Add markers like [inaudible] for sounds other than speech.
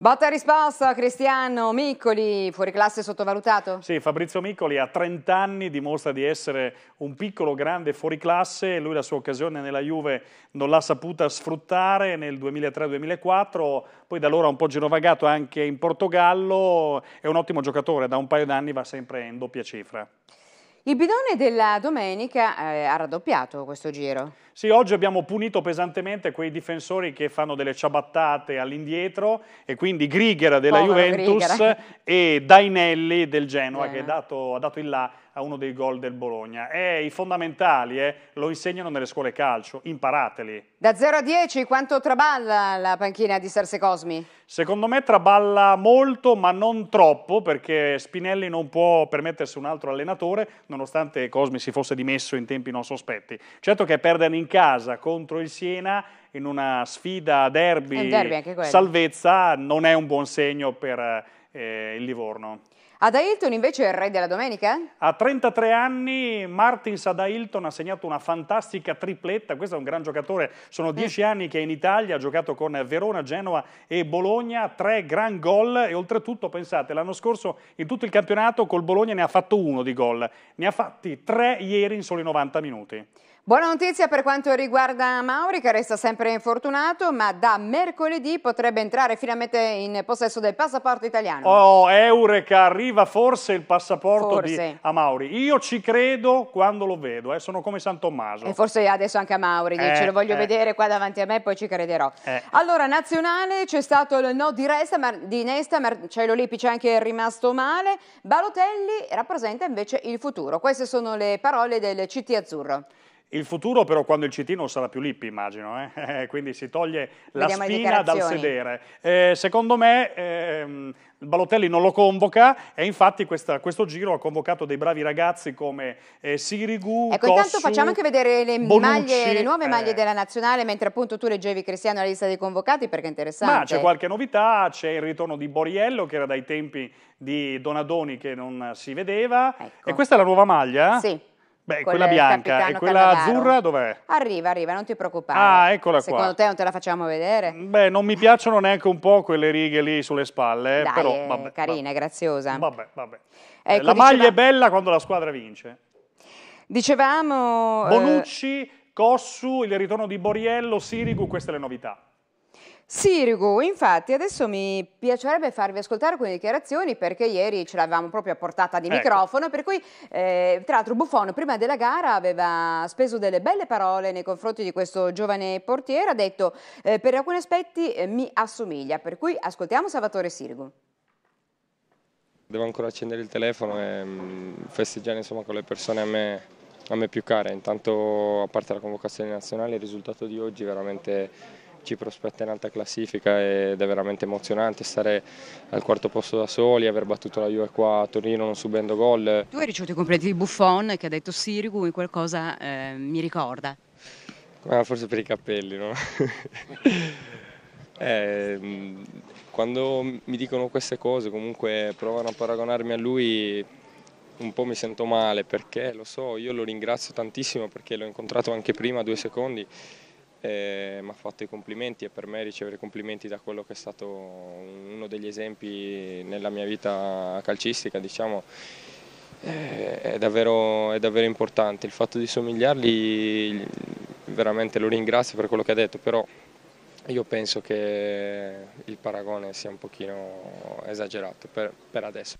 Botta e risposta, Cristiano Miccoli, fuori classe sottovalutato? Sì, Fabrizio Miccoli ha 30 anni dimostra di essere un piccolo grande fuori classe, lui la sua occasione nella Juve non l'ha saputa sfruttare nel 2003-2004, poi da allora ha un po' girovagato anche in Portogallo, è un ottimo giocatore, da un paio d'anni va sempre in doppia cifra. Il bidone della domenica eh, ha raddoppiato questo giro. Sì, oggi abbiamo punito pesantemente quei difensori che fanno delle ciabattate all'indietro e quindi Grigera della Povero Juventus Grigera. e Dainelli del Genoa Bene. che dato, ha dato il là a uno dei gol del Bologna. Eh, I fondamentali eh, lo insegnano nelle scuole calcio, imparateli. Da 0 a 10 quanto traballa la panchina di Sarse Cosmi? Secondo me traballa molto ma non troppo perché Spinelli non può permettersi un altro allenatore nonostante Cosmi si fosse dimesso in tempi non sospetti. Certo che perdere in casa contro il Siena in una sfida derby, eh, derby salvezza non è un buon segno per eh, il Livorno. Adailton invece è il re della domenica? A 33 anni Martins Adailton ha segnato una fantastica tripletta, questo è un gran giocatore, sono 10 mm. anni che è in Italia, ha giocato con Verona, Genova e Bologna, tre gran gol e oltretutto pensate l'anno scorso in tutto il campionato col Bologna ne ha fatto uno di gol, ne ha fatti tre ieri in soli 90 minuti. Buona notizia per quanto riguarda Mauri che resta sempre infortunato ma da mercoledì potrebbe entrare finalmente in possesso del passaporto italiano. Oh, Eureka, arriva forse il passaporto forse. di Amauri. Io ci credo quando lo vedo, eh. sono come San Tommaso. E forse adesso anche a Mauri, eh, dice lo voglio eh. vedere qua davanti a me e poi ci crederò. Eh. Allora, nazionale c'è stato il no di, resta, ma, di Nesta, Marcello Lippi c'è anche rimasto male, Balotelli rappresenta invece il futuro. Queste sono le parole del CT Azzurro. Il futuro però quando il CT non sarà più Lippi, immagino, eh. [laughs] eh? quindi si toglie la Vediamo spina dal sedere. Eh, secondo me ehm, Balotelli non lo convoca e infatti questa, questo giro ha convocato dei bravi ragazzi come eh, Sirigu, Ecco Cossu, intanto facciamo anche vedere le, Bonucci, maglie, le nuove eh. maglie della Nazionale mentre appunto tu leggevi Cristiano la lista dei convocati perché è interessante. Ma c'è qualche novità, c'è il ritorno di Boriello che era dai tempi di Donadoni che non si vedeva ecco. e questa è la nuova maglia? Sì. Beh, quella bianca e quella Cannavaro. azzurra dov'è? Arriva, arriva, non ti preoccupare. Ah, eccola Secondo qua. Secondo te non te la facciamo vedere? Mm, beh, non mi piacciono neanche un po' quelle righe lì sulle spalle, eh, Dai, però eh, vabbè, carina, vabbè. graziosa. Vabbè, vabbè. Eh, ecco, la diceva... maglia è bella quando la squadra vince. Dicevamo Bonucci, eh... Cossu, il ritorno di Boriello, Sirigu, queste le novità. Sirigu, infatti adesso mi piacerebbe farvi ascoltare alcune dichiarazioni perché ieri ce l'avevamo proprio a portata di ecco. microfono, per cui eh, tra l'altro Buffon prima della gara aveva speso delle belle parole nei confronti di questo giovane portiere, ha detto eh, per alcuni aspetti eh, mi assomiglia, per cui ascoltiamo Salvatore Sirigu. Devo ancora accendere il telefono e mh, mm, festeggiare insomma, con le persone a me, a me più care, intanto a parte la convocazione nazionale il risultato di oggi è veramente ci prospetta in alta classifica ed è veramente emozionante stare al quarto posto da soli, aver battuto la Juve qua a Torino non subendo gol. Tu hai ricevuto i completi di Buffon che ha detto Sirigu e qualcosa eh, mi ricorda. Ah, forse per i capelli, no? [laughs] eh, quando mi dicono queste cose, comunque provano a paragonarmi a lui, un po' mi sento male perché lo so, io lo ringrazio tantissimo perché l'ho incontrato anche prima, due secondi, eh, mi ha fatto i complimenti e per me ricevere complimenti da quello che è stato uno degli esempi nella mia vita calcistica diciamo, eh, è, davvero, è davvero importante. Il fatto di somigliarli veramente lo ringrazio per quello che ha detto, però io penso che il paragone sia un pochino esagerato per, per adesso.